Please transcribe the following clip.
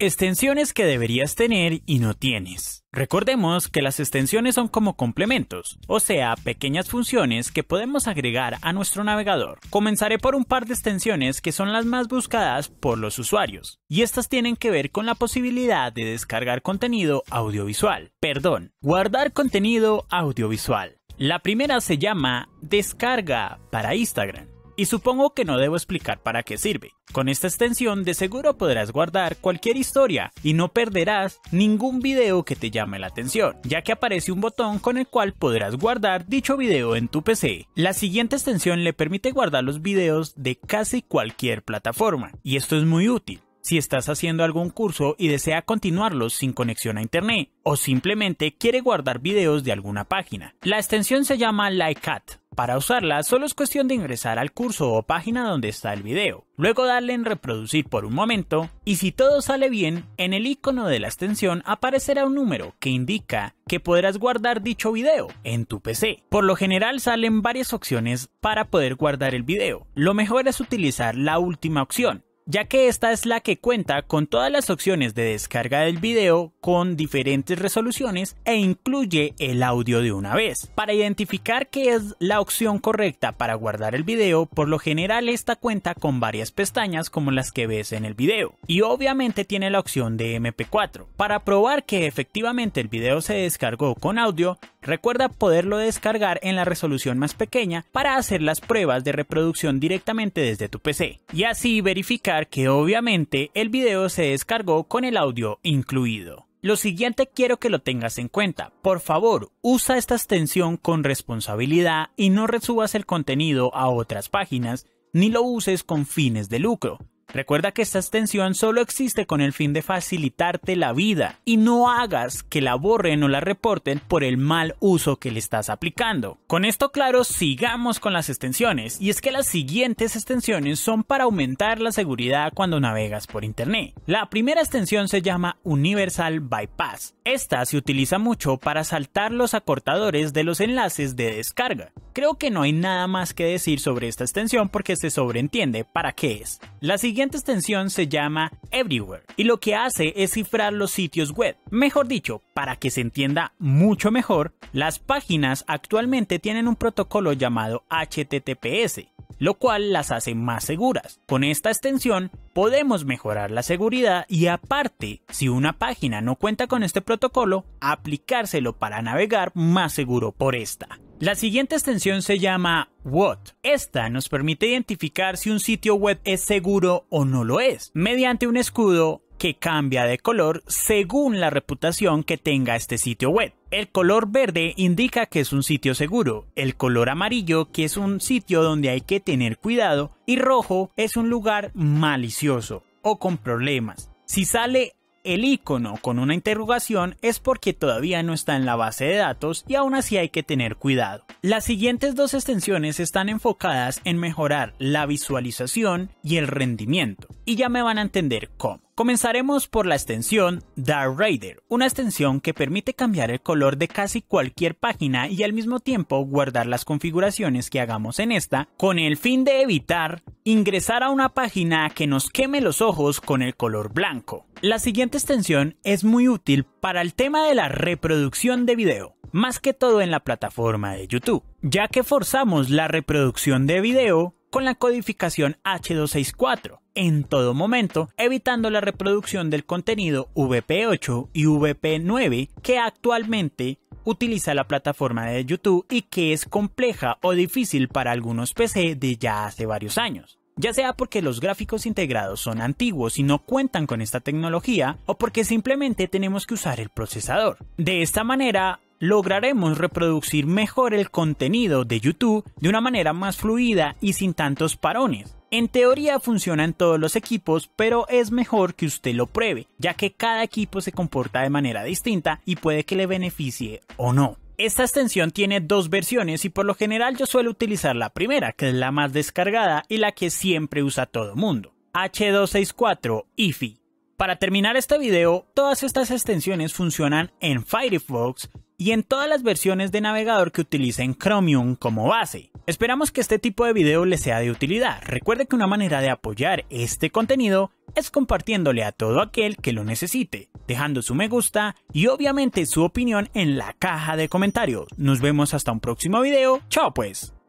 Extensiones que deberías tener y no tienes. Recordemos que las extensiones son como complementos, o sea, pequeñas funciones que podemos agregar a nuestro navegador. Comenzaré por un par de extensiones que son las más buscadas por los usuarios, y estas tienen que ver con la posibilidad de descargar contenido audiovisual, perdón, guardar contenido audiovisual. La primera se llama descarga para Instagram y supongo que no debo explicar para qué sirve. Con esta extensión de seguro podrás guardar cualquier historia y no perderás ningún video que te llame la atención, ya que aparece un botón con el cual podrás guardar dicho video en tu PC. La siguiente extensión le permite guardar los videos de casi cualquier plataforma, y esto es muy útil si estás haciendo algún curso y desea continuarlos sin conexión a Internet, o simplemente quiere guardar videos de alguna página. La extensión se llama LikeCat. Para usarla solo es cuestión de ingresar al curso o página donde está el video, luego darle en reproducir por un momento y si todo sale bien, en el icono de la extensión aparecerá un número que indica que podrás guardar dicho video en tu PC. Por lo general salen varias opciones para poder guardar el video. Lo mejor es utilizar la última opción, ya que esta es la que cuenta con todas las opciones de descarga del video con diferentes resoluciones e incluye el audio de una vez. Para identificar qué es la opción correcta para guardar el video, por lo general esta cuenta con varias pestañas como las que ves en el video y obviamente tiene la opción de MP4. Para probar que efectivamente el video se descargó con audio, Recuerda poderlo descargar en la resolución más pequeña para hacer las pruebas de reproducción directamente desde tu PC y así verificar que obviamente el video se descargó con el audio incluido. Lo siguiente quiero que lo tengas en cuenta. Por favor, usa esta extensión con responsabilidad y no resubas el contenido a otras páginas ni lo uses con fines de lucro. Recuerda que esta extensión solo existe con el fin de facilitarte la vida y no hagas que la borren o la reporten por el mal uso que le estás aplicando. Con esto claro, sigamos con las extensiones y es que las siguientes extensiones son para aumentar la seguridad cuando navegas por internet. La primera extensión se llama Universal Bypass. Esta se utiliza mucho para saltar los acortadores de los enlaces de descarga. Creo que no hay nada más que decir sobre esta extensión porque se sobreentiende para qué es. La siguiente extensión se llama Everywhere y lo que hace es cifrar los sitios web. Mejor dicho, para que se entienda mucho mejor, las páginas actualmente tienen un protocolo llamado HTTPS lo cual las hace más seguras. Con esta extensión podemos mejorar la seguridad y aparte, si una página no cuenta con este protocolo, aplicárselo para navegar más seguro por esta. La siguiente extensión se llama What. Esta nos permite identificar si un sitio web es seguro o no lo es, mediante un escudo que cambia de color según la reputación que tenga este sitio web. El color verde indica que es un sitio seguro, el color amarillo que es un sitio donde hay que tener cuidado y rojo es un lugar malicioso o con problemas. Si sale el icono con una interrogación es porque todavía no está en la base de datos y aún así hay que tener cuidado. Las siguientes dos extensiones están enfocadas en mejorar la visualización y el rendimiento, y ya me van a entender cómo. Comenzaremos por la extensión Dark Raider, una extensión que permite cambiar el color de casi cualquier página y al mismo tiempo guardar las configuraciones que hagamos en esta con el fin de evitar ingresar a una página que nos queme los ojos con el color blanco. La siguiente extensión es muy útil para el tema de la reproducción de video, más que todo en la plataforma de YouTube, ya que forzamos la reproducción de video con la codificación H264 en todo momento, evitando la reproducción del contenido VP8 y VP9 que actualmente utiliza la plataforma de YouTube y que es compleja o difícil para algunos PC de ya hace varios años ya sea porque los gráficos integrados son antiguos y no cuentan con esta tecnología o porque simplemente tenemos que usar el procesador. De esta manera, lograremos reproducir mejor el contenido de YouTube de una manera más fluida y sin tantos parones. En teoría funciona en todos los equipos, pero es mejor que usted lo pruebe, ya que cada equipo se comporta de manera distinta y puede que le beneficie o no. Esta extensión tiene dos versiones y por lo general yo suelo utilizar la primera, que es la más descargada y la que siempre usa todo mundo, H264 IFI. Para terminar este video, todas estas extensiones funcionan en Firefox y en todas las versiones de navegador que utilicen Chromium como base. Esperamos que este tipo de video les sea de utilidad. Recuerde que una manera de apoyar este contenido es compartiéndole a todo aquel que lo necesite dejando su me gusta y obviamente su opinión en la caja de comentarios. Nos vemos hasta un próximo video. Chao pues.